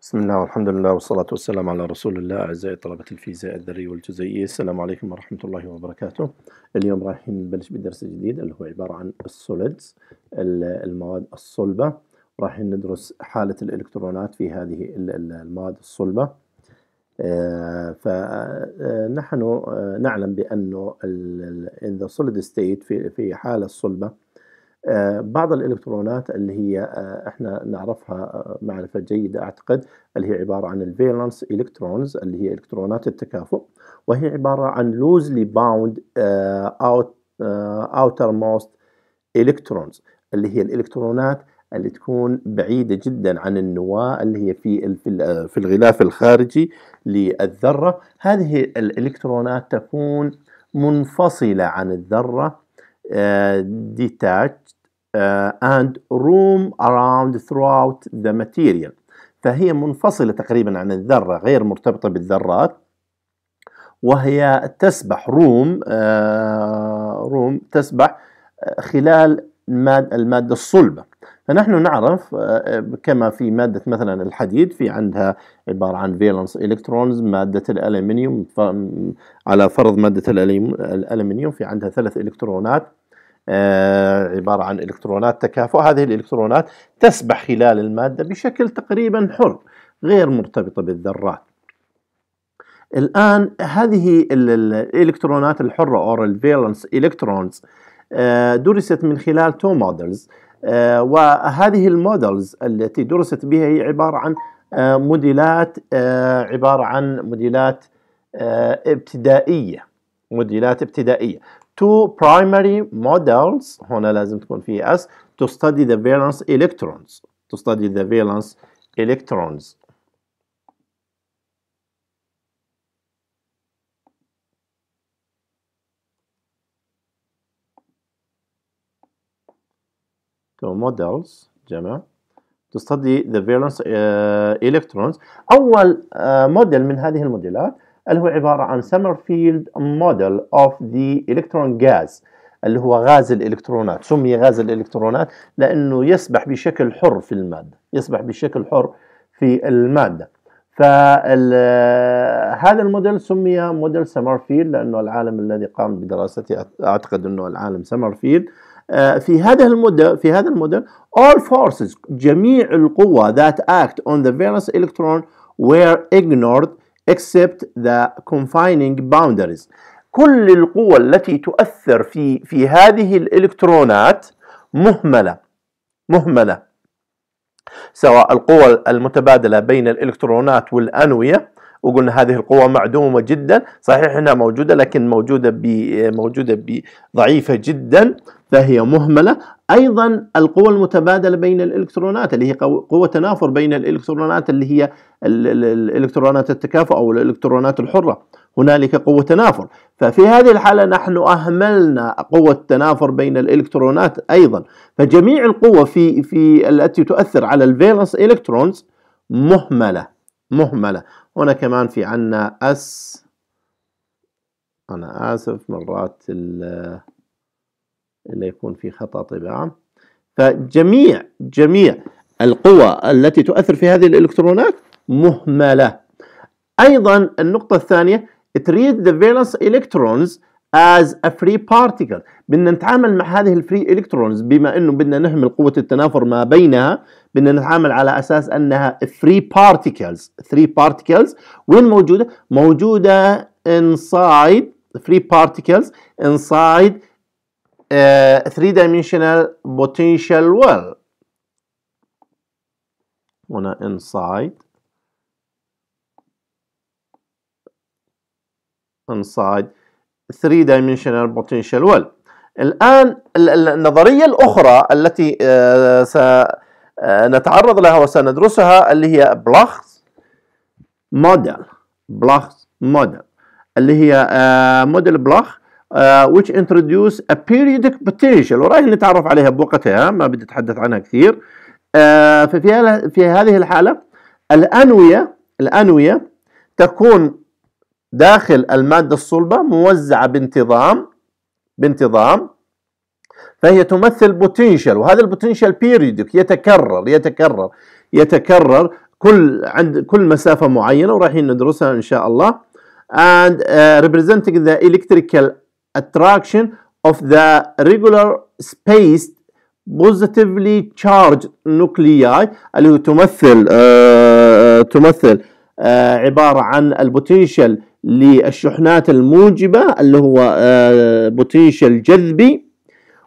بسم الله والحمد لله والصلاة والسلام على رسول الله أعزائي طلبة الفيزياء الذري والجزيئي السلام عليكم ورحمة الله وبركاته اليوم رايحين نبلش بدرس جديد اللي هو عبارة عن السوليدز المواد الصلبة رايحين ندرس حالة الإلكترونات في هذه المواد الصلبة آه، فنحن آه، آه، نعلم بأنه in the solid state في حالة الصلبة آه، بعض الالكترونات اللي هي آه، احنا نعرفها آه، معرفه جيده اعتقد اللي هي عباره عن الفيلانس الكترونز اللي هي الكترونات التكافؤ وهي عباره عن لوزلي باوند اوت اوتر موست الكترونز اللي هي الالكترونات اللي تكون بعيده جدا عن النواه اللي هي في في الغلاف الخارجي للذره هذه الالكترونات تكون منفصله عن الذره ديتاتش آه، and roam around throughout the material فهي منفصلة تقريبا عن الذرة غير مرتبطة بالذرات وهي تسبح روم روم آه، تسبح آه، خلال المادة الصلبة فنحن نعرف كما في مادة مثلا الحديد في عندها عبارة عن فيلنس إلكترونز مادة الألمنيوم على فرض مادة الألمنيوم في عندها ثلاث إلكترونات آه، عبارة عن إلكترونات تكافؤ هذه الإلكترونات تسبح خلال المادة بشكل تقريبا حر غير مرتبطة بالذرات الآن هذه الإلكترونات الحرة أو الفيلنس إلكترونز آه، درست من خلال تو مودلز آه، وهذه المودلز التي درست بها هي عبارة عن موديلات عبارة عن موديلات ابتدائية موديلات ابتدائية two primary models هنا لازم تكون في S to study the valence electrons to study the valence electrons two models جمع to study the valence uh, electrons أول uh, موديل من هذه الموديلات اللي هو عبارة عن سمرفيلد موديل اوف ذا الكترون غاز اللي هو غاز الالكترونات سمي غاز الالكترونات لانه يسبح بشكل حر في الماده يسبح بشكل حر في الماده فهذا الموديل سمي موديل سمرفيلد لانه العالم الذي قام بدراسته اعتقد انه العالم سمرفيلد آه، في هذا الموديل في هذا الموديل all forces جميع القوى that act on the valence electron were ignored except the confining boundaries كل القوى التي تؤثر في في هذه الإلكترونات مهملة مهملة سواء القوى المتبادلة بين الإلكترونات والأنوية وقلنا هذه القوة معدومة جدا صحيح أنها موجودة لكن موجودة ب موجودة بضعيفة جدا فهي مهملة ايضا القوى المتبادله بين الالكترونات اللي هي قوه تنافر بين الالكترونات اللي هي الالكترونات التكافؤ او الالكترونات الحره هنالك قوه تنافر ففي هذه الحاله نحن اهملنا قوه التنافر بين الالكترونات ايضا فجميع القوى في في التي تؤثر على الفالنس الكترونز مهمله مهمله هنا كمان في عنا اس انا اسف مرات ال الا يكون في خطأ طباعة فجميع جميع القوى التي تؤثر في هذه الإلكترونات مهملة أيضا النقطة الثانية تريد ذا فيلنس الكترونز as a free particle بدنا نتعامل مع هذه الفري الكترونز بما انه بدنا نهمل قوه التنافر ما بينها بدنا نتعامل على اساس انها فري بارتيكلز فري بارتيكلز وين موجوده موجوده انسايد فري بارتيكلز انسايد 3 آه، dimensional potential well هنا inside inside 3 dimensional potential well الآن النظرية الأخرى التي آه، سنتعرض آه، لها وسندرسها اللي هي بلاخز موديل بلاخز موديل اللي هي موديل بلاخ آه، which introduce a periodic potential وراح نتعرف عليها بوقتها ما بدي أتحدث عنها كثير ففي آه، في هذه الحالة الأنوية الأنوية تكون داخل المادة الصلبة موزعة بانتظام بانتظام فهي تمثل بوتنشال وهذا البوتنشال بيريودك يتكرر يتكرر يتكرر كل عند كل مسافة معينة ورايحين ندرسها إن شاء الله and uh, representing the electrical attraction of the regular spaced positively charged nuclei اللي هو تمثل آه, آه، تمثل آه عبارة عن البوتنشال للشحنات الموجبة اللي هو آه بوتنشال جذبي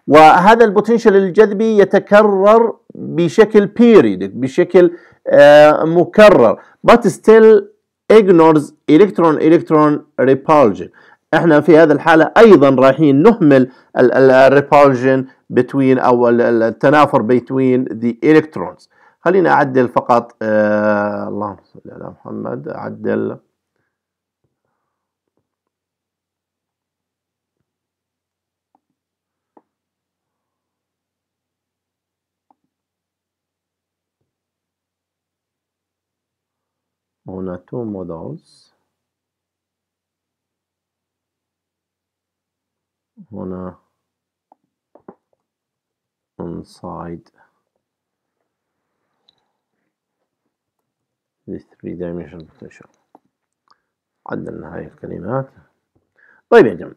وهذا البوتنشال الجذبي يتكرر بشكل periodic بشكل آه مكرر but still ignores electron electron repulsion احنا في هذه الحالة ايضا رايحين نهمل الريبولجن بتوين او التنافر بتوين ذا الكترونز خلينا اعدل فقط آه اللهم صل على محمد اعدل هنا تو مودلز هنا inside the three dimensional potential عدلنا هاي الكلمات طيب يا جماعة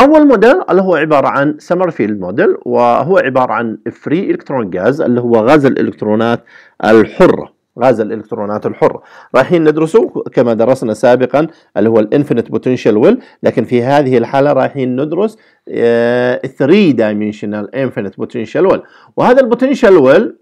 أول موديل اللي هو عبارة عن فيلد موديل وهو عبارة عن فري إلكترون غاز اللي هو غاز الإلكترونات الحرة غاز الالكترونات الحره رايحين ندرسه كما درسنا سابقا اللي هو الانفينيت بوتنشال ويل لكن في هذه الحاله رايحين ندرس 3 دايمنشنال انفينيت بوتنشال ويل وهذا البوتنشال ويل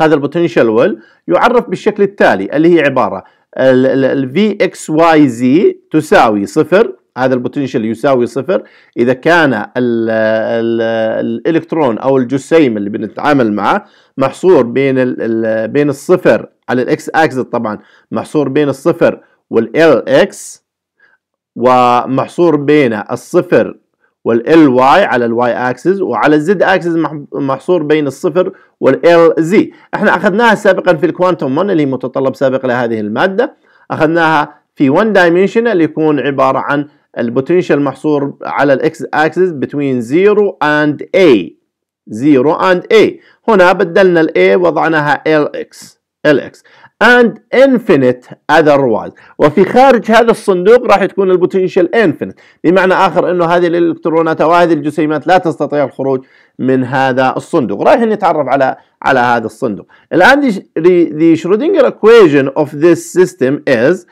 هذا البوتنشال ويل يعرف بالشكل التالي اللي هي عباره ال زي تساوي صفر هذا البوتنشل يساوي صفر اذا كان الـ الـ الالكترون او الجسيم اللي بنتعامل معه محصور بين الـ الـ بين الصفر على الاكس اكسس طبعا محصور بين الصفر والال اكس ومحصور بين الصفر والال واي على الواي اكسس وعلى الزد اكسس محصور بين الصفر والال زي احنا اخذناها سابقا في الكوانتم 1 اللي هي متطلب سابق لهذه الماده اخذناها في 1 دايمنشن اللي يكون عباره عن البوتنشال محصور على الاكس اكسس بين 0 اند A 0 اند A هنا بدلنا A وضعناها LX LX and infinite otherwise وفي خارج هذا الصندوق راح تكون البوتنشال انفينيت بمعنى اخر انه هذه الالكترونات او هذه الجسيمات لا تستطيع الخروج من هذا الصندوق رايحين نتعرف على على هذا الصندوق الآن the Schrodinger equation of this system is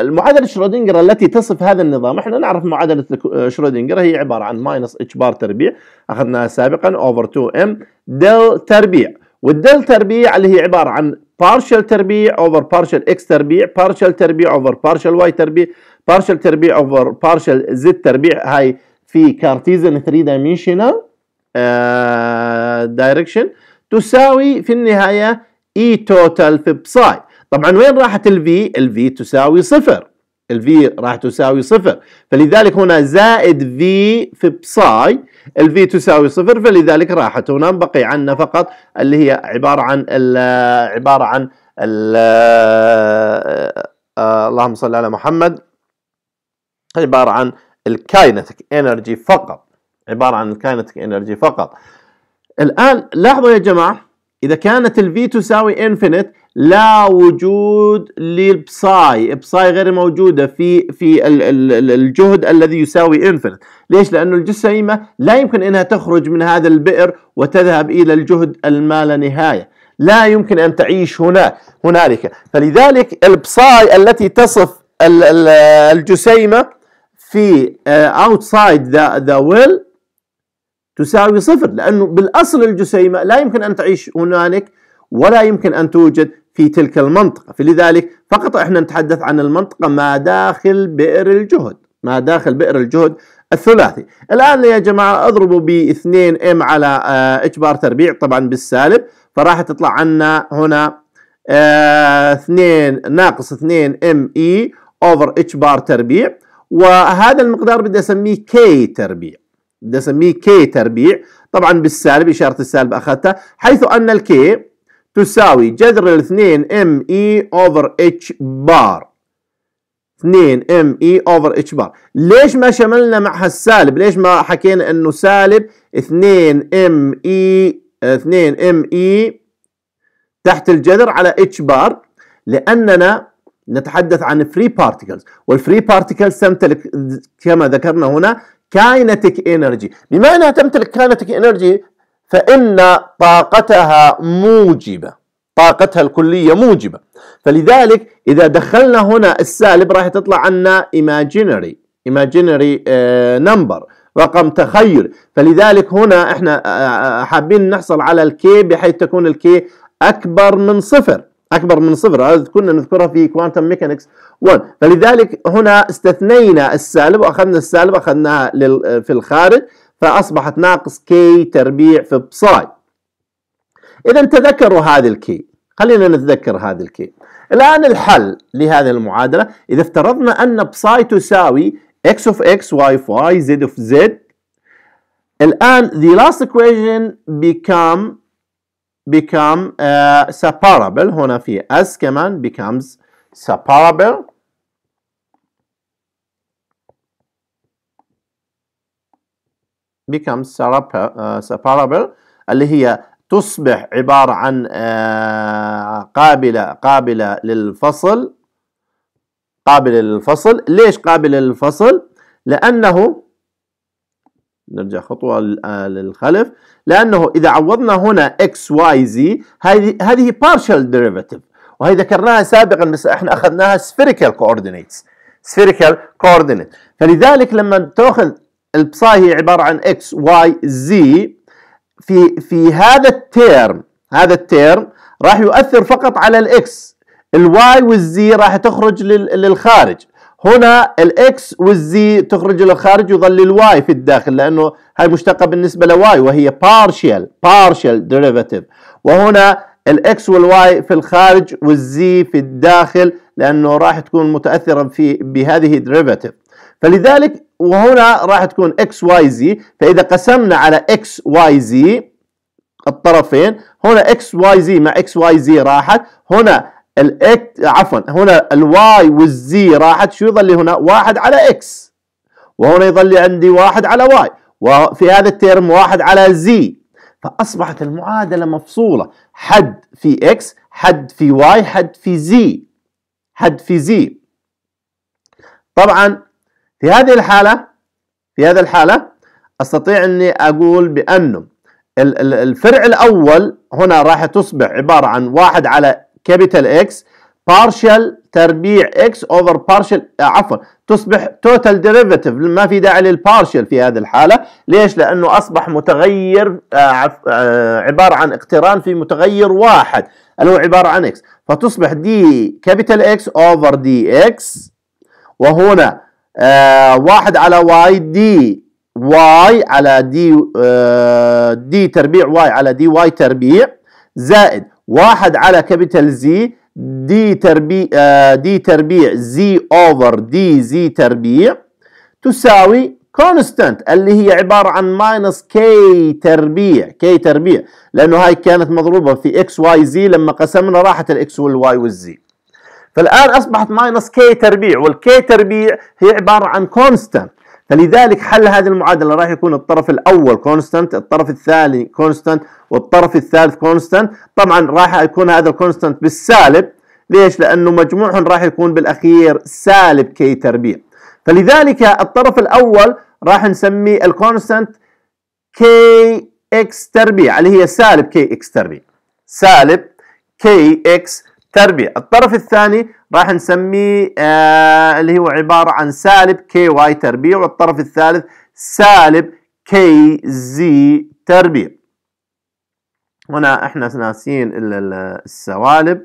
المعادلة شرودنجر التي تصف هذا النظام احنا نعرف معادلة شرودنجر هي عبارة عن minus h bar تربيع اخذناها سابقا over 2 m del تربيع والدل تربيع اللي هي عبارة عن partial تربيع over partial x تربيع partial تربيع over partial y تربيع partial تربيع over partial z تربيع هاي في كارتيزن 3 dimensional uh, direction uh, تساوي في النهاية E total في بساي طبعا وين راحت V؟ ال V تساوي صفر V راح تساوي صفر فلذلك هنا زائد في في بساي V تساوي صفر فلذلك راحت هنا بقي عنا فقط اللي هي عبارة عن عبارة عن آه، آه، اللهم صل على محمد عبارة عن الكاينتيك انرجي فقط عبارة عن الكاينتيك انرجي فقط الآن لاحظوا يا جماعة إذا كانت الفي تساوي انفينيت لا وجود للبساي بساي غير موجودة في في الجهد الذي يساوي انفينيت ليش؟ لأنه الجسيمة لا يمكن أنها تخرج من هذا البئر وتذهب إلى الجهد المال نهاية لا يمكن أن تعيش هنا هنالك فلذلك البساي التي تصف الجسيمة في آه، outside the, the well تساوي صفر لأنه بالأصل الجسيمة لا يمكن أن تعيش هنالك ولا يمكن أن توجد في تلك المنطقة فلذلك فقط احنا نتحدث عن المنطقة ما داخل بئر الجهد ما داخل بئر الجهد الثلاثي الآن يا جماعة اضربوا ب 2 ام على آه، اجبار تربيع طبعا بالسالب فراح تطلع عنا هنا 2 آه، ناقص 2 ام اي اوفر اتش بار تربيع وهذا المقدار بدي اسميه كي تربيع بدي اسميه كي تربيع طبعا بالسالب اشاره السالب اخذتها حيث ان الكي تساوي جذر الاثنين ام اي اوفر اتش بار 2 ام اي اوفر اتش بار ليش ما شملنا معها السالب ليش ما حكينا انه سالب 2 ام اي 2 ام اي تحت الجذر على اتش بار لاننا نتحدث عن فري بارتيكلز والفري بارتيكلز تمتلك كما ذكرنا هنا كاينتيك انرجي بما انها تمتلك كاينتيك انرجي فان طاقتها موجبه طاقتها الكليه موجبه فلذلك اذا دخلنا هنا السالب راح تطلع عنا ايماجينري ايماجينري نمبر رقم تخيل فلذلك هنا احنا آه، آه، حابين نحصل على الكي بحيث تكون الكي اكبر من صفر أكبر من صفر هذا كنا نذكرها في كوانتم ميكانكس 1 فلذلك هنا استثنينا السالب وأخذنا السالب أخذناها في الخارج فأصبحت ناقص كي تربيع في بساي إذا تذكروا هذه الكي خلينا نتذكر هذه الكي الآن الحل لهذه المعادلة إذا افترضنا أن بساي تساوي x of x, y of y, z of z الآن the last equation become become uh, separable هنا في as كمان becomes separable becomes uh, separable اللي هي تصبح عبارة عن uh, قابلة قابلة للفصل قابلة للفصل ليش قابلة للفصل؟ لأنه نرجع خطوة آه، للخلف لأنه إذا عوضنا هنا x y z هذه هذه partial derivative وهي ذكرناها سابقا بس احنا أخذناها spherical coordinates spherical coordinate فلذلك لما تأخذ البساي هي عبارة عن x y z في في هذا التيرم هذا التيرم راح يؤثر فقط على الاكس الواي والزي راح تخرج للخارج هنا الاكس والزي تخرج الى الخارج ويظل الواي في الداخل لانه هاي مشتقه بالنسبه لواي وهي بارشل بارشل ديريفاتيف وهنا الاكس والواي في الخارج والزي في الداخل لانه راح تكون متاثره في بهذه ديريفاتيف فلذلك وهنا راح تكون اكس واي زي فاذا قسمنا على اكس واي زي الطرفين هنا اكس واي زي مع اكس واي زي راحت هنا الاكس عفوا هنا الواي والزي راحت شو يظل هنا واحد على اكس وهنا يظل عندي واحد على واي وفي هذا الترم واحد على زي فأصبحت المعادلة مفصولة حد في اكس حد في واي حد في زي حد في زي طبعا في هذه الحالة في هذه الحالة أستطيع أني أقول بأنه الفرع الأول هنا راح تصبح عبارة عن واحد على كابيتال اكس بارشل تربيع اكس اوفر بارشل عفوا تصبح توتال ديريفاتيف ما في داعي للبارشل في هذه الحاله ليش لانه اصبح متغير آه، آه، عباره عن اقتران في متغير واحد اللي هو عباره عن اكس فتصبح دي كابيتال اكس اوفر دي اكس وهنا آه، واحد على واي دي واي على دي دي تربيع واي على دي واي تربيع زائد واحد على كابيتال زي دي تربيع دي آه، تربيع زي اوفر دي زي تربيع تساوي كونستانت اللي هي عبارة عن ماينس كي تربيع كي تربيع لأنه هاي كانت مضروبة في اكس واي زي لما قسمنا راحت الاكس والواي والزي فالآن أصبحت ماينس كي تربيع والكي تربيع هي عبارة عن كونستانت فلذلك حل هذه المعادله راح يكون الطرف الاول كونستانت الطرف الثاني كونستانت والطرف الثالث كونستانت طبعا راح يكون هذا الكونستانت بالسالب ليش لانه مجموعهم راح يكون بالاخير سالب كي تربيع فلذلك الطرف الاول راح نسميه الكونستانت كي اكس تربيع اللي هي سالب كي اكس تربيع سالب كي اكس تربية الطرف الثاني راح نسميه آه اللي هو عبارة عن سالب كي واي تربيع والطرف الثالث سالب كي زي تربيع هنا احنا ناسيين السوالب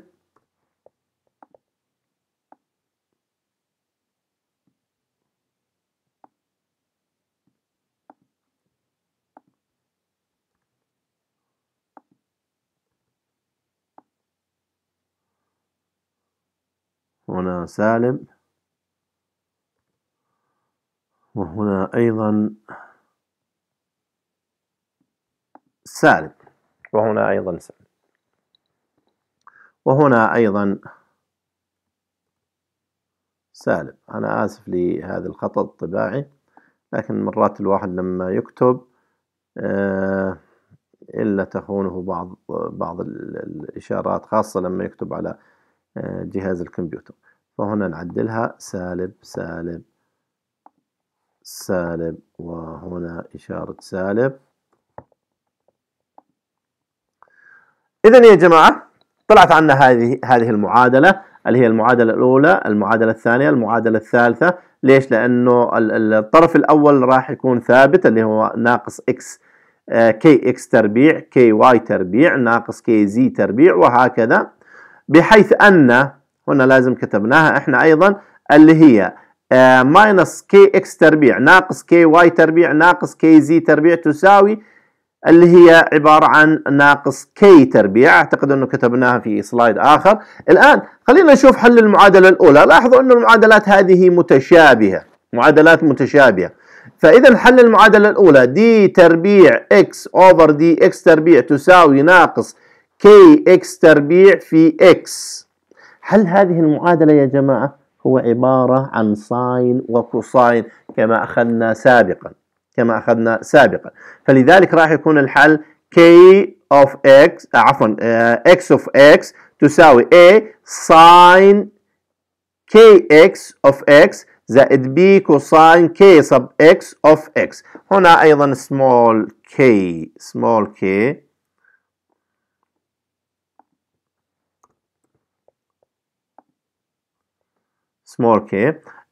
هنا سالم وهنا أيضا سالم وهنا أيضا سالم وهنا أيضا سالم أنا آسف لهذا الخطأ الطباعي لكن مرات الواحد لما يكتب آه، إلا تخونه بعض بعض الإشارات خاصة لما يكتب على آه، جهاز الكمبيوتر فهنا نعدلها سالب سالب سالب وهنا إشارة سالب إذا يا جماعة طلعت عنا هذه هذه المعادلة اللي هي المعادلة الأولى المعادلة الثانية المعادلة الثالثة ليش؟ لأنه الطرف الأول راح يكون ثابت اللي هو ناقص إكس كي إكس تربيع كي واي تربيع ناقص كي زي تربيع وهكذا بحيث أن هنا لازم كتبناها إحنا أيضا اللي هي ماينس كي اكس تربيع ناقص كي واي تربيع ناقص كي زي تربيع تساوي اللي هي عبارة عن ناقص كي تربيع أعتقد أنه كتبناها في سلايد آخر الآن خلينا نشوف حل المعادلة الأولى لاحظوا أن المعادلات هذه متشابهة معادلات متشابهة فإذا حل المعادلة الأولى دي تربيع إكس أوفر دي إكس تربيع تساوي ناقص كي اكس تربيع في اكس هل هذه المعادلة يا جماعة هو عبارة عن ساين وكوساين كما أخذنا سابقا كما أخذنا سابقا فلذلك راح يكون الحل k of x آه، عفوا uh, x of x تساوي a sine kx of x زائد b كوساين k sub x of x هنا أيضا small k small k small k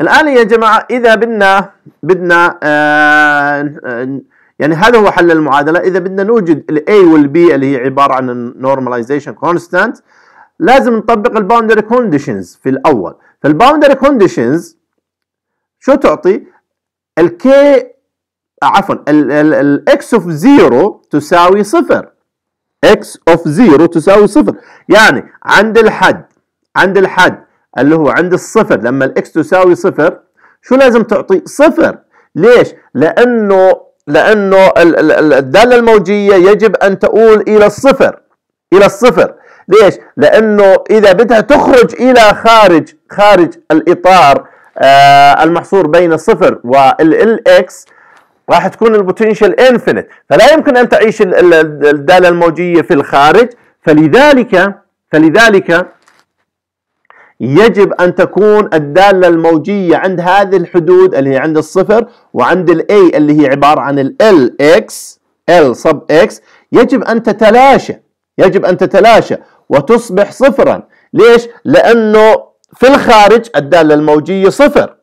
الآن يا جماعة إذا بدنا بدنا آه، يعني هذا هو حل المعادلة إذا بدنا نوجد الـ A والـ B اللي هي عبارة عن النورماليزيشن كونستانت لازم نطبق الباوندري كونديشنز في الأول فالباوندري كونديشنز شو تعطي؟ الكي عفوا الاكس اوف زيرو تساوي صفر اكس اوف زيرو تساوي صفر يعني عند الحد عند الحد اللي هو عند الصفر لما الاكس تساوي صفر شو لازم تعطي صفر ليش لانه لانه الداله الموجيه يجب ان تؤول الى الصفر الى الصفر ليش لانه اذا بدها تخرج الى خارج خارج الاطار آه المحصور بين الصفر والاكس راح تكون البوتنشال انفينيت فلا يمكن ان تعيش الداله الموجيه في الخارج فلذلك فلذلك يجب أن تكون الدالة الموجية عند هذه الحدود اللي هي عند الصفر وعند الـ A اللي هي عبارة عن الـ LX L sub X يجب أن تتلاشى يجب أن تتلاشى وتصبح صفرا ليش؟ لأنه في الخارج الدالة الموجية صفر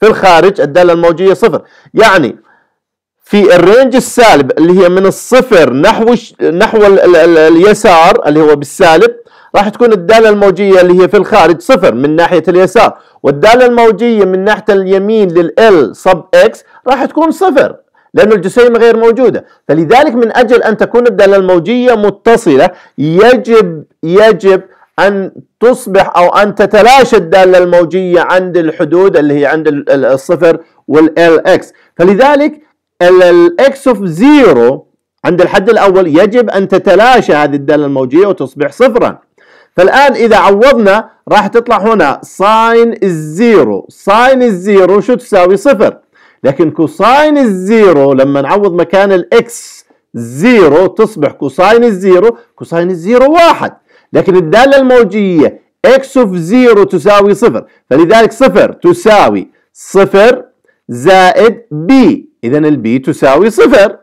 في الخارج الدالة الموجية صفر يعني في الرينج السالب اللي هي من الصفر نحو نحو اليسار اللي هو بالسالب راح تكون الدالة الموجية اللي هي في الخارج صفر من ناحية اليسار والدالة الموجية من ناحية اليمين لل L sub X راح تكون صفر لأن الجسيمة غير موجودة فلذلك من أجل أن تكون الدالة الموجية متصلة يجب يجب أن تصبح أو أن تتلاشى الدالة الموجية عند الحدود اللي هي عند الصفر والال اكس فلذلك الاكس اوف زيرو عند الحد الأول يجب أن تتلاشى هذه الدالة الموجية وتصبح صفراً فالآن إذا عوضنا راح تطلع هنا ساين الزيرو ساين الزيرو شو تساوي صفر لكن كوساين الزيرو لما نعوض مكان الإكس زيرو تصبح كوساين الزيرو كوساين الزيرو واحد لكن الدالة الموجية إكس اوف زيرو تساوي صفر فلذلك صفر تساوي صفر زائد بي إذا البي تساوي صفر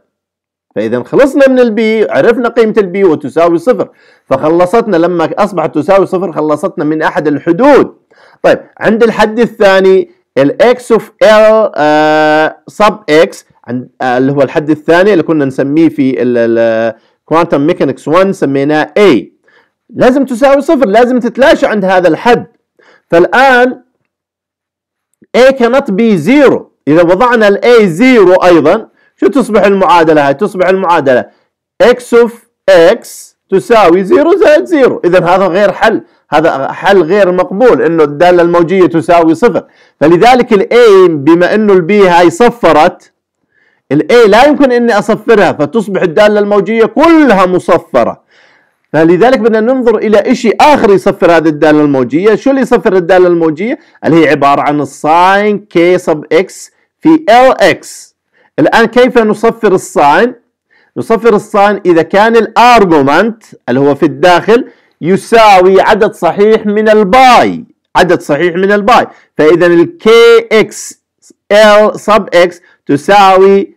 فإذا خلصنا من البي عرفنا قيمة البي وتساوي صفر فخلصتنا لما أصبحت تساوي صفر خلصتنا من أحد الحدود طيب عند الحد الثاني الاكس اوف ال سب اكس آه، آه، اللي هو الحد الثاني اللي كنا نسميه في quantum ميكانكس 1 سميناه A لازم تساوي صفر لازم تتلاشى عند هذا الحد فالآن A cannot be zero إذا وضعنا ال A 0 أيضا شو تصبح المعادلة هاي تصبح المعادلة x of x تساوي 0 زائد 0 إذا هذا غير حل هذا حل غير مقبول انه الداله الموجيه تساوي صفر فلذلك الـ A بما انه الـ B هاي صفرت الـ A لا يمكن اني اصفرها فتصبح الداله الموجيه كلها مصفره فلذلك بدنا ننظر الى إشي اخر يصفر هذه الداله الموجيه شو اللي يصفر الداله الموجيه اللي هي عباره عن الساين كي sub اكس في ال اكس الآن كيف نصفر الصاين؟ نصفر الصاين إذا كان الارجومنت اللي هو في الداخل يساوي عدد صحيح من الباي عدد صحيح من الباي فإذا الـ kx l sub x تساوي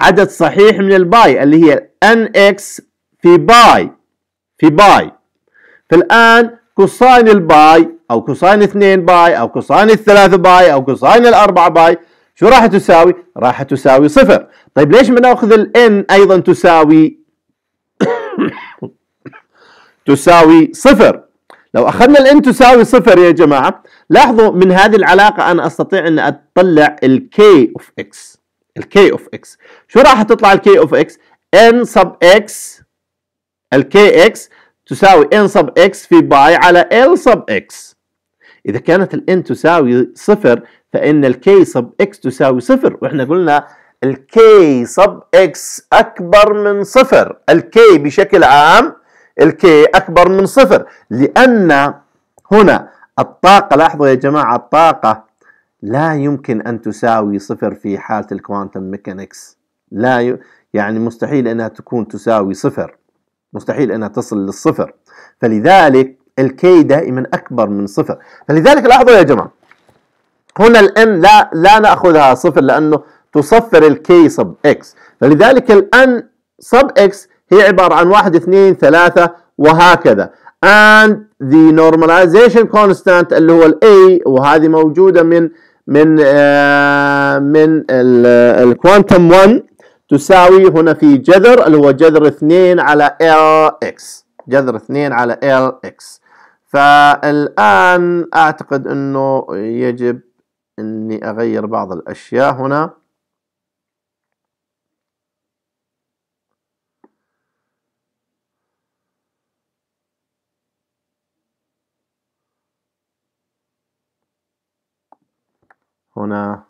عدد صحيح من الباي اللي هي nx في باي في باي فالآن كوساين الباي أو كوساين 2 باي أو كوساين 3 باي أو كوساين الأربعة باي شو راح تساوي؟ راح تساوي صفر طيب ليش ما ناخذ n ايضا تساوي تساوي صفر لو اخذنا n تساوي صفر يا جماعه لاحظوا من هذه العلاقه انا استطيع ان اطلع k of x ال k of x شو راح تطلع k of x؟ n sub x ال k x تساوي n sub x في باي على l sub x اذا كانت n تساوي صفر فإن الكي صب إكس تساوي صفر وإحنا قلنا الكي صب إكس أكبر من صفر الكي بشكل عام الكي أكبر من صفر لأن هنا الطاقة لاحظوا يا جماعة الطاقة لا يمكن أن تساوي صفر في حالة الكوانتم ميكانكس لا ي... يعني مستحيل أنها تكون تساوي صفر مستحيل أنها تصل للصفر فلذلك الكي دائما أكبر من صفر فلذلك لاحظوا يا جماعة هنا الان لا لا ناخذها صفر لانه تصفر الكي صب اكس فلذلك الان صب اكس هي عباره عن 1 2 3 وهكذا and the normalization constant اللي هو ال A وهذه موجودة من من آه من الكوانتم 1 تساوي هنا في جذر اللي هو جذر 2 على اكس جذر 2 على اكس فالآن أعتقد أنه يجب أني أغير بعض الأشياء هنا هنا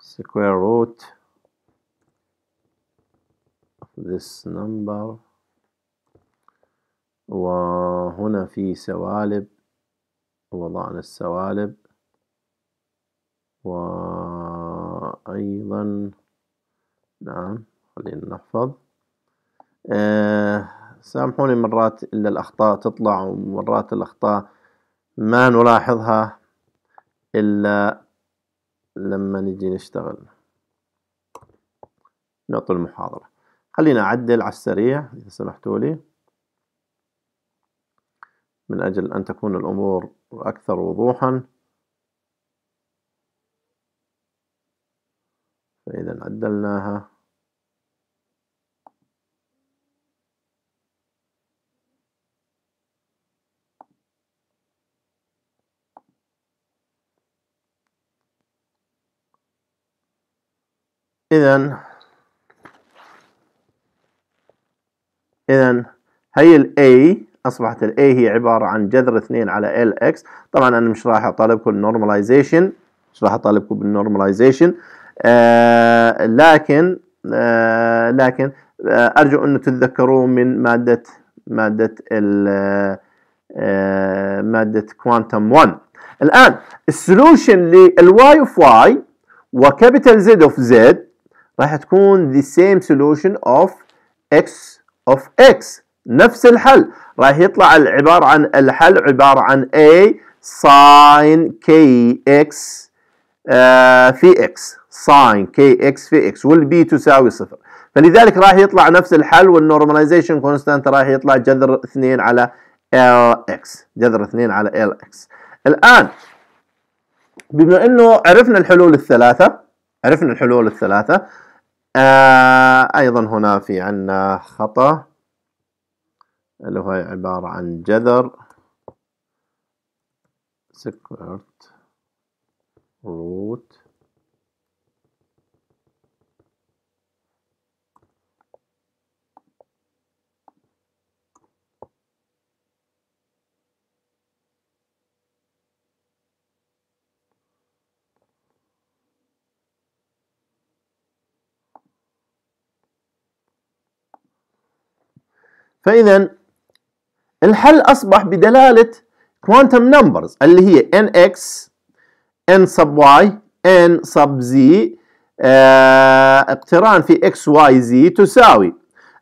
square root of this number وهنا في سوالب ووضعنا السوالب وأيضا نعم خلينا نحفظ أه سامحوني مرات إلا الأخطاء تطلع ومرات الأخطاء ما نلاحظها إلا لما نجي نشتغل نعطي المحاضرة خلينا أعدل على السريع إذا سمحتوا لي من أجل أن تكون الأمور وأكثر وضوحا فإذا عدلناها إذا إذا هي الـ A اصبحت ال A هي عباره عن جذر 2 على ال اكس طبعا انا مش راح اطالبكم النورماليزيشن مش راح اطالبكم بالنورماليزيشن آه لكن آه لكن آه ارجو انه تتذكروه من ماده ماده ال آه ماده كوانتم 1 الان السولوشن للواي اوف واي وكابيتال زد اوف زد راح تكون the same solution of x of x نفس الحل راح يطلع العبارة عن الحل عبارة عن A sin kx آه، في x sin kx في x B تساوي صفر فلذلك راح يطلع نفس الحل والنورماليزيشن كونستانت راح يطلع جذر 2 على LX جذر 2 على LX الآن بما أنه عرفنا الحلول الثلاثة عرفنا الحلول الثلاثة آه أيضا هنا في عنا خطأ اللي هو عبارة عن جذر سكويرت روت فإذا الحل أصبح بدلالة كوانتم نمبرز اللي هي nx n sub y n sub z آه، اقتران في x y z تساوي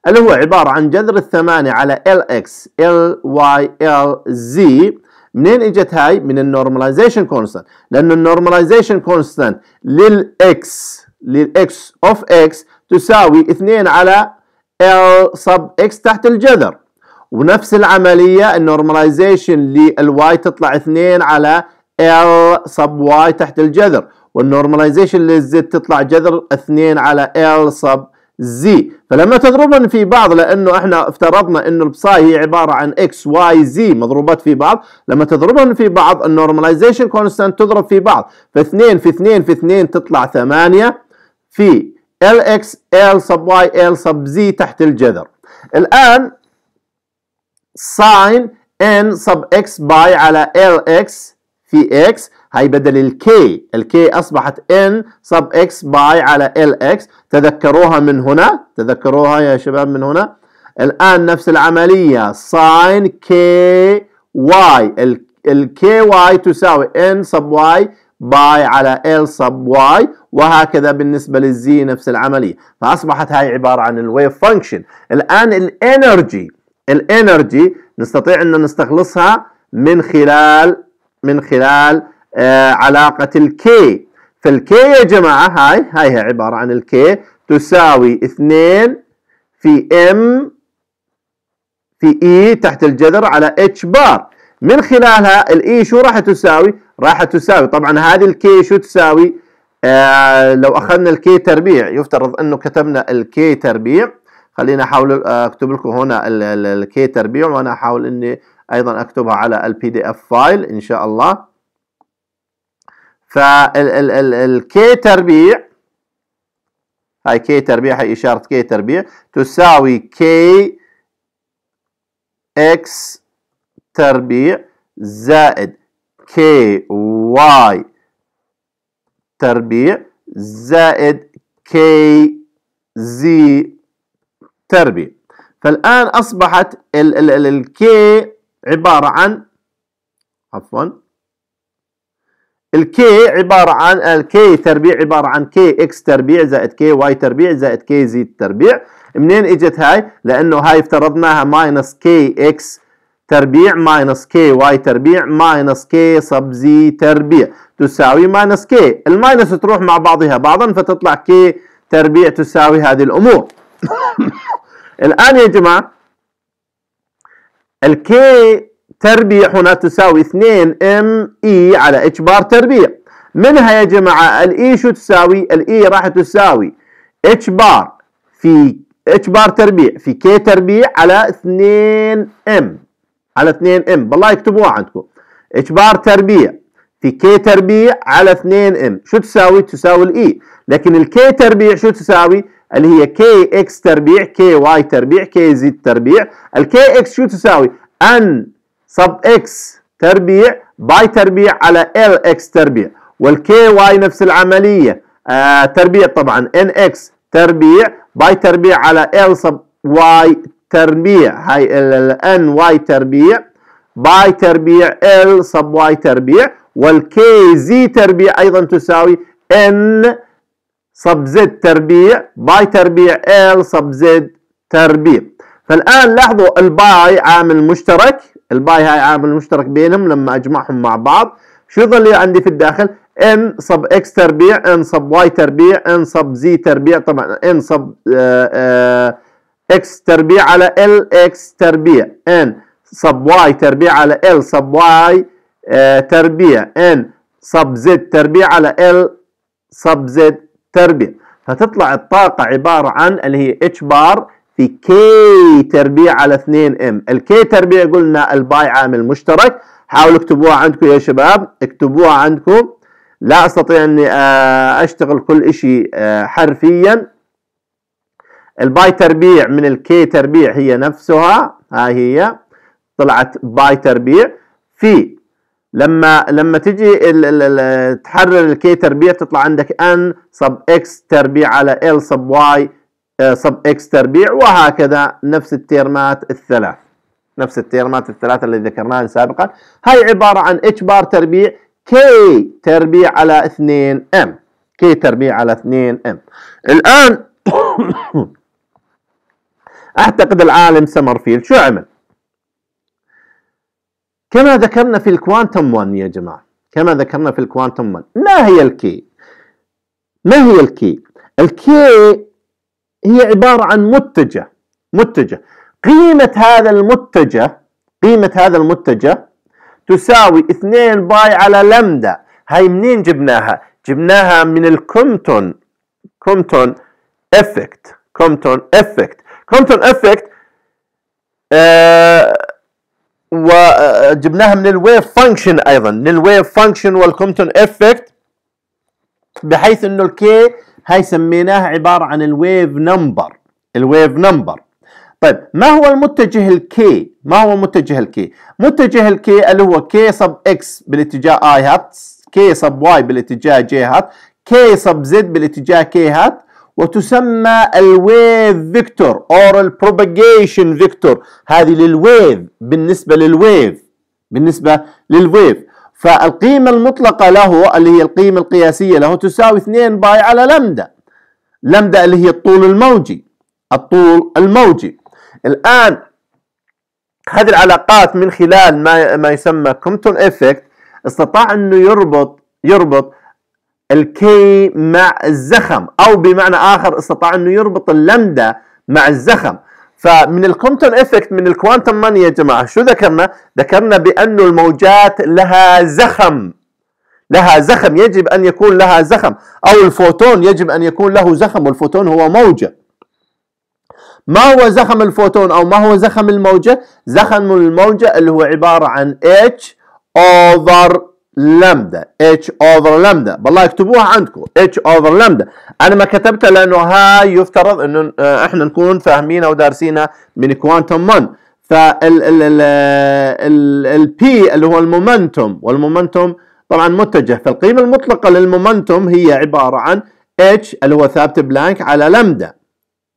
اللي هو عبارة عن جذر الثمانية على lx ly lz منين اجت هاي؟ من النورماليزيشن كونستانت لأنه النورماليزيشن كونستانت للx للx اوف x تساوي 2 على l sub x تحت الجذر ونفس العملية النورماليزيشن للواي تطلع 2 على ال صب واي تحت الجذر والنورماليزيشن للزد تطلع جذر 2 على ال صب زي فلما تضربن في بعض لانه احنا افترضنا انه البساي هي عباره عن اكس واي زي مضروبات في بعض لما تضربن في بعض النورماليزيشن كونستانت تضرب في بعض ف2 في 2 في 2 تطلع 8 في ال اكس ال سب واي ال سب زي تحت الجذر الان ساين ان صب اكس باي على ال اكس في اكس هاي بدل الكي الكي أصبحت ان صب اكس باي على ال اكس تذكروها من هنا تذكروها يا شباب من هنا الآن نفس العملية ساين كي واي الكي واي تساوي ان صب واي باي على ال صب واي وهكذا بالنسبة للزي نفس العملية فأصبحت هاي عبارة عن الويف فانكشن الآن الانرجي الانرجي نستطيع ان نستخلصها من خلال من خلال آه علاقه الكي فالكي يا جماعه هاي هاي هي عباره عن الكي تساوي 2 في ام في اي e تحت الجذر على اتش بار من خلالها الاي e شو راح تساوي؟ راح تساوي طبعا هذه الكي شو تساوي؟ آه لو اخذنا الكي تربيع يفترض انه كتبنا الكي تربيع خليني احاول آه، اكتب لكم هنا الكي تربيع وانا احاول اني ايضا اكتبها على البي دي اف فايل ان شاء الله فالكي تربيع هاي كي تربيع هاي اشاره كي تربيع تساوي كي اكس تربيع زائد كي واي تربيع زائد كي زي تربية فالآن أصبحت ال ال ال الكي عبارة عن عفوا الكي عبارة عن الكي تربيع عبارة عن كي اكس تربيع زائد كي واي تربيع زائد كي زد تربيع منين اجت هاي؟ لأنه هاي افترضناها ماينس كي اكس تربيع ماينس كي واي تربيع ماينس كي صب زي تربيع تساوي ماينس كي الماينس تروح مع بعضها بعضا فتطلع كي تربيع تساوي هذه الأمور الآن يا جماعة الكي تربيع هنا تساوي 2 ام اي على اتش بار تربيع منها يا جماعة الاي e شو تساوي الاي e راح تساوي اتش بار في اتش بار تربيع في كي تربيع على 2 ام على 2 ام بالله يكتبوها عندكم اتش بار تربيع في كي تربيع على 2 ام شو تساوي تساوي الاي e. لكن الكي تربيع شو تساوي اللي هي كي اكس تربيع كي واي تربيع كي زد تربيع الكي اكس شو تساوي ان صب اكس تربيع باي تربيع على ال اكس تربيع والكي واي نفس العمليه آه تربيع طبعا ان اكس تربيع باي تربيع على ال صب واي تربيع هاي ال ان واي تربيع باي تربيع ال صب واي تربيع والكي زي تربيع ايضا تساوي ان sub z تربيع باي تربيع L sub z تربيع فالآن لاحظوا الباي عامل مشترك الباي هاي عامل مشترك بينهم لما أجمعهم مع بعض شو يظل عندي في الداخل n sub x تربيع n sub y تربيع n sub z تربيع طبعا n sub اكس آه، آه، x تربيع على l x تربيع n sub y تربيع على l sub y آه، تربيع n sub z تربيع على l sub z تربيع فتطلع الطاقة عبارة عن اللي هي اتش بار في كي تربيع على 2 ام الكي تربيع قلنا الباي عامل مشترك حاولوا اكتبوها عندكم يا شباب اكتبوها عندكم لا استطيع اني آه، اشتغل كل شيء آه، حرفيا الباي تربيع من الكي تربيع هي نفسها هاي هي طلعت باي تربيع في لما لما تجي تحرر الكي تربيع تطلع عندك ان صب اكس تربيع على ال صب واي صب اكس تربيع وهكذا نفس التيرمات الثلاث نفس التيرمات الثلاث اللي ذكرناها سابقا هاي عبارة عن اتش بار تربيع كي تربيع على 2 ام كي تربيع على 2 ام الآن أعتقد العالم سمرفيلد شو عمل كما ذكرنا في الكوانتم 1 يا جماعة كما ذكرنا في الكوانتم 1 ما هي الكي ما هي الكي الكي هي عبارة عن متجه متجه قيمة هذا المتجه قيمة هذا المتجه تساوي 2 باي على لمدا هاي منين جبناها جبناها من الكومتون كومتون افكت كومتون افكت كومتون افكت آه وجبناها من الويف فانكشن ايضا من الويف فانكشن والكومتون افكت بحيث انه الكي هاي سميناها عباره عن الويف نمبر الويف نمبر طيب ما هو المتجه الكي ما هو متجه الكي متجه الكي اللي هو كي سب اكس بالاتجاه اي هات كي سب واي بالاتجاه جي هات كي سب زد بالاتجاه كي هات وتسمى الويف فيكتور اور البروباجيشن فيكتور هذه للويف بالنسبه للويف بالنسبه للويف فالقيمه المطلقه له اللي هي القيمه القياسيه له تساوي 2 باي على لمدا لمدا اللي هي الطول الموجي الطول الموجي الان هذه العلاقات من خلال ما ما يسمى كومبتون افكت استطاع انه يربط يربط الكي مع الزخم او بمعنى اخر استطاع انه يربط اللمده مع الزخم فمن الكونتون افكت من الكوانتم ماني يا جماعه شو ذكرنا؟ ذكرنا بانه الموجات لها زخم لها زخم يجب ان يكون لها زخم او الفوتون يجب ان يكون له زخم والفوتون هو موجه ما هو زخم الفوتون او ما هو زخم الموجه؟ زخم الموجه اللي هو عباره عن اتش اوفر لامدا اتش اوفر لامدا بالله اكتبوها عندكم اتش اوفر لامدا انا ما كتبتها لانه هاي يفترض انه آه، احنا نكون فاهمينها ودارسينها من كوانتم 1 فال ال ال ال البي اللي هو المومنتوم والمومنتوم طبعا متجه فالقيمه المطلقه للمومنتوم هي عباره عن اتش اللي هو ثابت بلانك على لامدا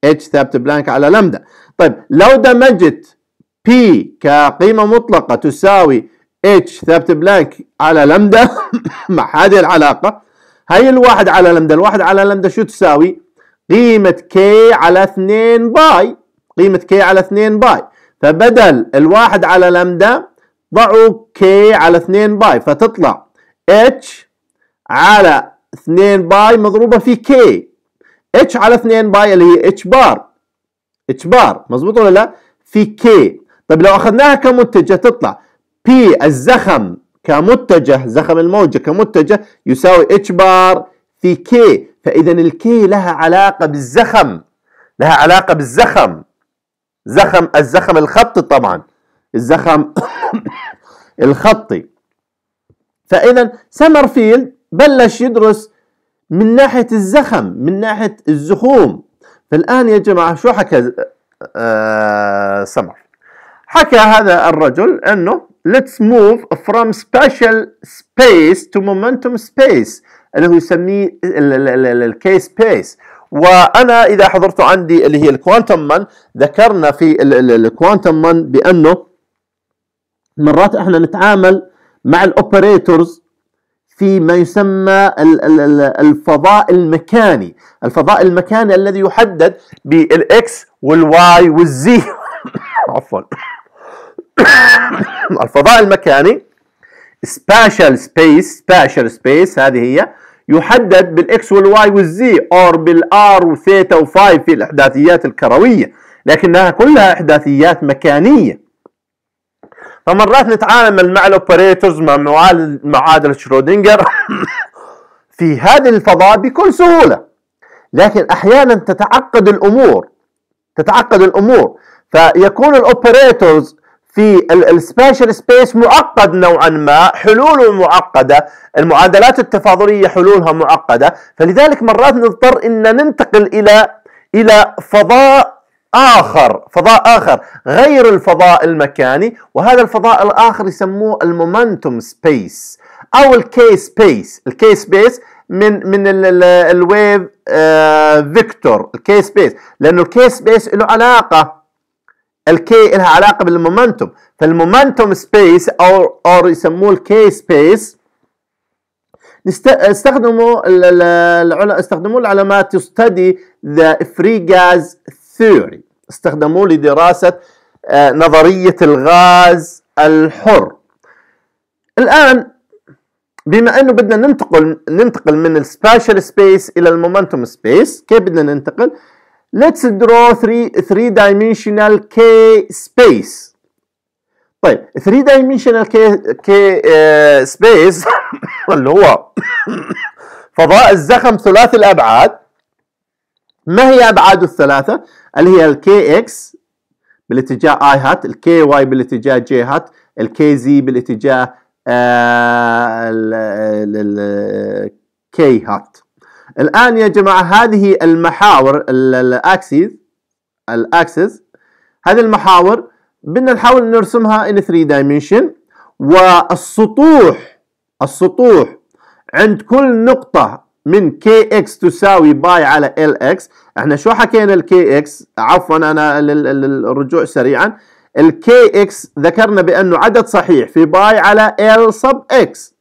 اتش ثابت بلانك على لامدا طيب لو دمجت بي كقيمه مطلقه تساوي اتش ثابت بلانك على لمدا مع هذه العلاقة هي الواحد على لمدا الواحد على لمدا شو تساوي قيمة كي على 2 باي قيمة كي على 2 باي فبدل الواحد على لمدا ضعوا كي على 2 باي فتطلع اتش على 2 باي مضروبة في كي اتش على 2 باي اللي هي اتش بار اتش بار مضبوط ولا لا في كي طيب لو اخذناها كمنتجة تطلع بي الزخم كمتجه زخم الموجة كمتجه يساوي اتش بار في كي فإذا الكي لها علاقة بالزخم لها علاقة بالزخم زخم الزخم الخطي طبعا الزخم الخطي فإذا سمرفيلد بلش يدرس من ناحية الزخم من ناحية الزخوم فالآن يا جماعة شو حكى آه سمر حكى هذا الرجل أنه let's move from spatial space to momentum space اللي هو يسميه الكي سبيس وانا اذا حضرتوا عندي اللي هي الكوانتم من ذكرنا في الكوانتم من بانه مرات احنا نتعامل مع الاوبريتورز في ما يسمى الفضاء المكاني الفضاء المكاني الذي يحدد بالاكس والواي والزي عفوا الفضاء المكاني سبيشال space سبيشال space هذه هي يحدد بالاكس والواي والزي اور بالار وثيتا وفاي في الاحداثيات الكرويه لكنها كلها احداثيات مكانيه فمرات نتعامل مع الاوبريتورز مع معادله شرودنجر في هذا الفضاء بكل سهوله لكن احيانا تتعقد الامور تتعقد الامور فيكون الاوبريتورز في السبيشال سبيس معقد نوعا ما حلوله معقده المعادلات التفاضليه حلولها معقده فلذلك مرات نضطر ان ننتقل الى الى فضاء اخر فضاء اخر غير الفضاء المكاني وهذا الفضاء الاخر يسموه المومنتوم سبيس او الكي سبيس الكي سبيس من من الويف فيكتور الكي سبيس لانه الكي سبيس له علاقه الكي لها علاقه بالمومنتوم فالمومنتوم سبيس او او يسموه الكي سبيس استخدموا استخدموا العلماء تو study the free gas theory استخدموه لدراسه آه، نظريه الغاز الحر الان بما انه بدنا ننتقل ننتقل من السبيشال سبيس الى المومنتوم سبيس كيف بدنا ننتقل Let's draw three, three dimensional K space. طيب 3 dimensional K, K uh, space اللي هو فضاء الزخم ثلاثي الابعاد ما هي ابعاده الثلاثه؟ اللي هي الكي اكس بالاتجاه اي هات، الكي واي بالاتجاه جي هات، الكي زي بالاتجاه آه الكي هات. الآن يا جماعة هذه المحاور الأكسيز الأكسس هذه المحاور بدنا نحاول نرسمها in 3 دايمنشن والسطوح السطوح عند كل نقطة من KX تساوي باي على LX احنا شو حكينا ال KX عفوا انا للرجوع سريعا الكي اكس ذكرنا بانه عدد صحيح في باي على L sub X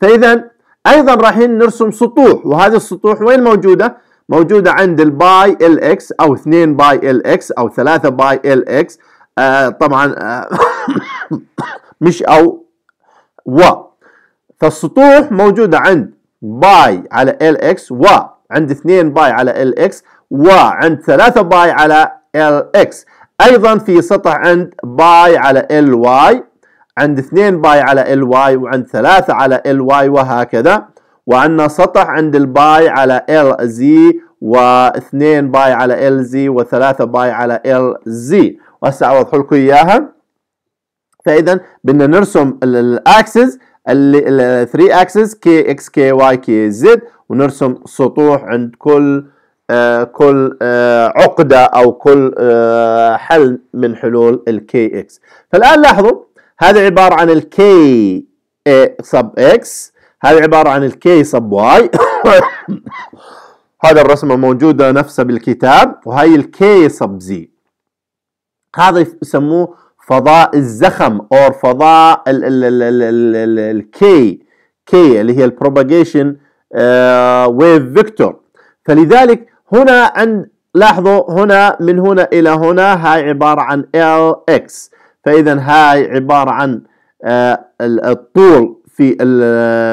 فاذا ايضا رايحين نرسم سطوح وهذه السطوح وين موجوده موجوده عند الباي ال اكس او 2 باي ال اكس او 3 باي ال اكس آه طبعا آه مش او و فالسطوح موجوده عند باي على ال اكس و عند 2 باي على ال اكس وعند 3 باي على ال اكس ايضا في سطح عند باي على ال واي عند 2 باي على ال واي وعند 3 على ال واي وهكذا وعندنا سطح عند الباي على ال زي و2 باي على ال زي و3 باي على ال زي وهسه اوضح لكم اياها فاذا بدنا نرسم الاكسس اللي 3 اكسس كي اكس كي واي كي زد ونرسم سطوح عند كل آه كل آه عقده او كل آه حل من حلول الكي اكس فالان لاحظوا هذا عبارة عن K sub X هذا عبارة عن K sub Y هذا الرسمة موجودة نفسها بالكتاب وهي K sub Z هذا يسموه فضاء الزخم او فضاء K K اللي هي البروباجيشن ويف فيكتور فلذلك هنا عند لاحظوا هنا من هنا الى هنا هاي عباره عن ال اكس فإذا هاي عبارة عن آه، الطول في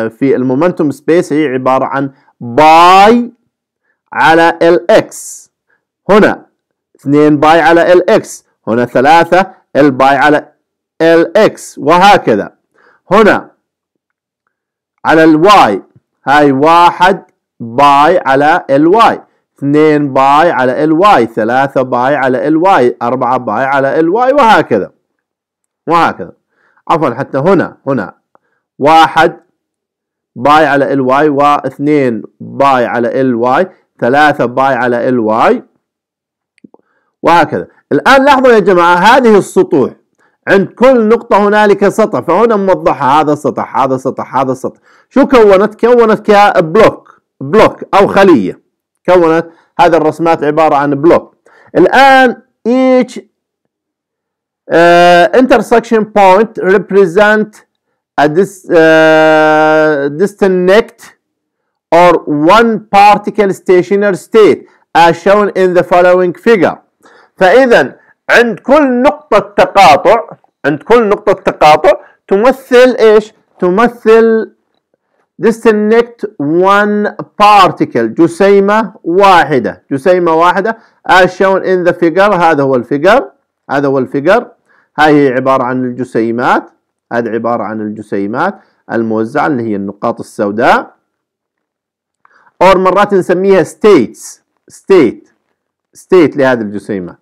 في المومنتوم سبيس هي عبارة عن باي على ال اكس هنا 2 باي على ال اكس هنا 3 ال باي على ال اكس وهكذا هنا على الواي هاي 1 باي على الواي 2 باي على الواي 3 باي على الواي 4 باي على الواي وهكذا وهكذا عفوا حتى هنا هنا واحد باي على ال واي واثنين باي على ال واي ثلاثة باي على ال واي وهكذا الآن لاحظوا يا جماعة هذه السطوح عند كل نقطة هنالك سطح فهنا موضحة هذا سطح هذا سطح هذا سطح شو كونت كونت كبلوك بلوك أو خلية كونت هذه الرسمات عبارة عن بلوك الآن each intersection point represent a dis, uh, disconnect or one particle stationary state as shown in the following figure فإذا عند كل نقطة تقاطع عند كل نقطة تقاطع تمثل ايش؟ تمثل disconnect one particle جسيمة واحدة جسيمة واحدة as shown in the figure هذا هو الفيجر هذا هو الفقر هاي هي عبارة عن الجسيمات هذه عبارة عن الجسيمات الموزعة اللي هي النقاط السوداء أو مرات نسميها ستيتس ستيت ستيت لهذه الجسيمات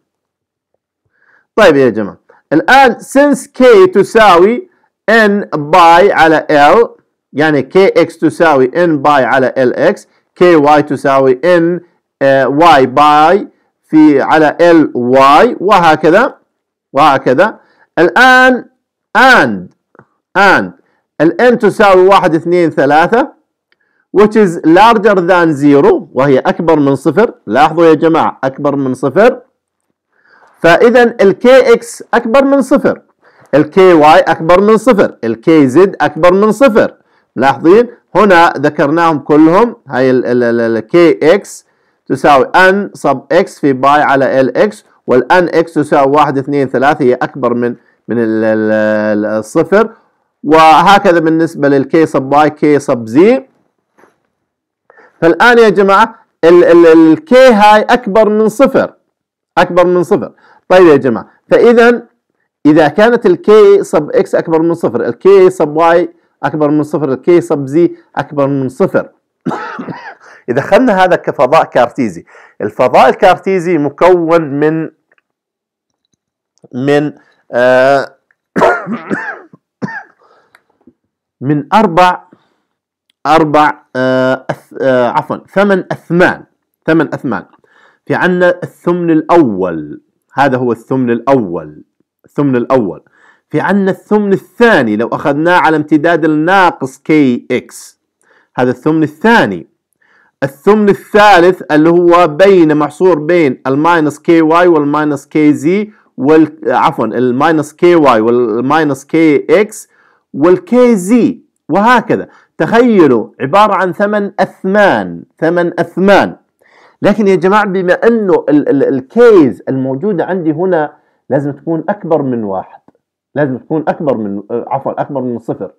طيب يا جماعة الآن since k تساوي n باي على l يعني kx تساوي n باي على lx ky تساوي n uh, y باي في على ly وهكذا وهكذا الآن and and الان تساوي واحد اثنين ثلاثة which is larger than zero وهي أكبر من صفر لاحظوا يا جماعة أكبر من صفر فإذا ال kx أكبر من صفر ال ky أكبر من صفر ال kz أكبر من صفر ملاحظين هنا ذكرناهم كلهم هاي ال kx تساوي n sub x في باي على lx والان اكس يساوي 1 2 3 هي اكبر من من الصفر وهكذا بالنسبه للكي سب واي كي سب زي فالان يا جماعه الكي هاي اكبر من صفر اكبر من صفر طيب يا جماعه فاذا اذا كانت الكي سب اكس اكبر من صفر الكي سب واي اكبر من صفر الكي سب زي اكبر من صفر اذا اخذنا هذا كفضاء كارتيزي الفضاء الكارتيزي مكون من من آه، من أربع أربع آه، آه، عفوا ثمن أثمان ثمن أثمان في عنا الثمن الأول هذا هو الثمن الأول الثمن الأول في عنا الثمن الثاني لو أخذناه على امتداد الناقص كي إكس هذا الثمن الثاني الثمن الثالث اللي هو بين محصور بين الماينس كي واي والماينس كي زي وال عفوا الماينس كي واي والماينس كي اكس والكي زي وهكذا تخيلوا عبارة عن ثمن أثمان ثمن أثمان لكن يا جماعة بما أنه الكيز الموجودة عندي هنا لازم تكون أكبر من واحد لازم تكون أكبر من عفوا أكبر من صفر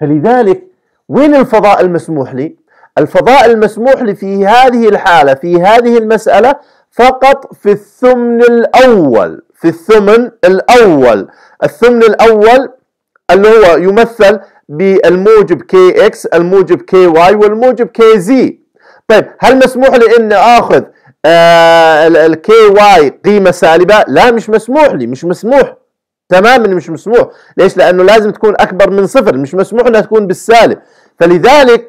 فلذلك وين الفضاء المسموح لي؟ الفضاء المسموح لي في هذه الحالة في هذه المسألة فقط في الثمن الأول في الثمن الأول الثمن الأول اللي هو يمثل بالموجب كي اكس الموجب كي واي والموجب كي زي طيب هل مسموح لي ان اخذ آه الكي واي قيمه سالبه لا مش مسموح لي مش مسموح تماما مش مسموح ليش لانه لازم تكون اكبر من صفر مش مسموح انها تكون بالسالب فلذلك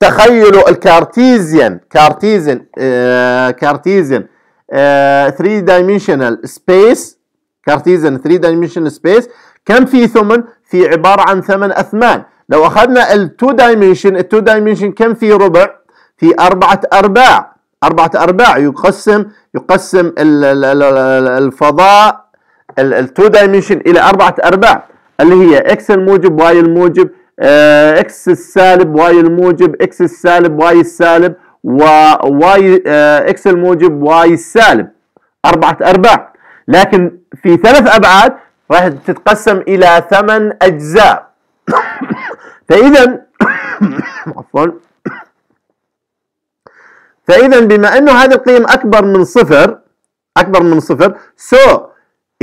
تخيلوا الكارتيزيان كارتيزيان آه كارتيزيان 3 آه، dimensional سبيس كارتيزن 3 dimensional سبيس كم في ثمن؟ في عبارة عن ثمن أثمان لو أخذنا ال 2 dimension ال 2 dimension كم في ربع؟ في أربعة أرباع أربعة أرباع يقسم يقسم الفضاء ال 2 dimension إلى أربعة أرباع اللي هي إكس الموجب واي الموجب إكس آه، السالب واي الموجب إكس السالب واي السالب وواي آه، اكس الموجب واي السالب أربعة أرباع لكن في ثلاث أبعاد راح تتقسم إلى ثمان أجزاء فإذا عفوا فإذا بما أنه هذه القيم أكبر من صفر أكبر من صفر so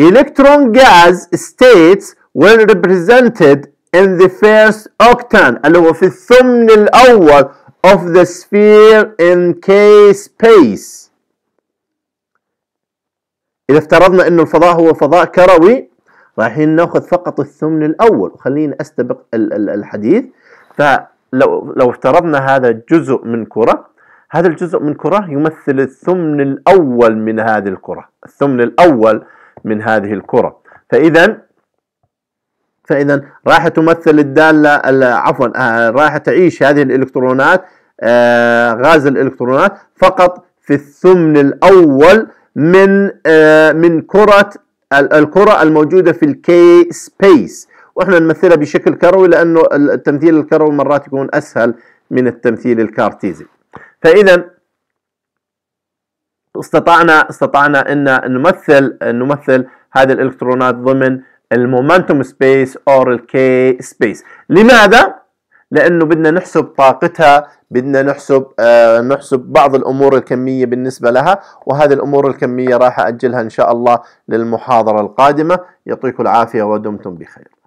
electron gas states were represented in the first octane اللي هو في الثمن الأول of the sphere in K space إذا افترضنا أن الفضاء هو فضاء كروي رايحين ناخذ فقط الثمن الأول وخليني أستبق الحديث فلو لو افترضنا هذا جزء من كرة هذا الجزء من كرة يمثل الثمن الأول من هذه الكرة الثمن الأول من هذه الكرة فإذا فإذا راح تمثل الدالة عفوا آه، راح تعيش هذه الإلكترونات آه، غاز الإلكترونات فقط في الثمن الأول من آه، من كرة الكرة الموجودة في الكي سبيس واحنا نمثلها بشكل كروي لأنه التمثيل الكروي مرات يكون أسهل من التمثيل الكارتيزي فإذا استطعنا استطعنا ان نمثل نمثل هذه الالكترونات ضمن المومنتوم سبيس اور الكي سبيس لماذا لانه بدنا نحسب طاقتها بدنا نحسب آه نحسب بعض الامور الكميه بالنسبه لها وهذه الامور الكميه راح اجلها ان شاء الله للمحاضره القادمه يعطيكم العافيه ودمتم بخير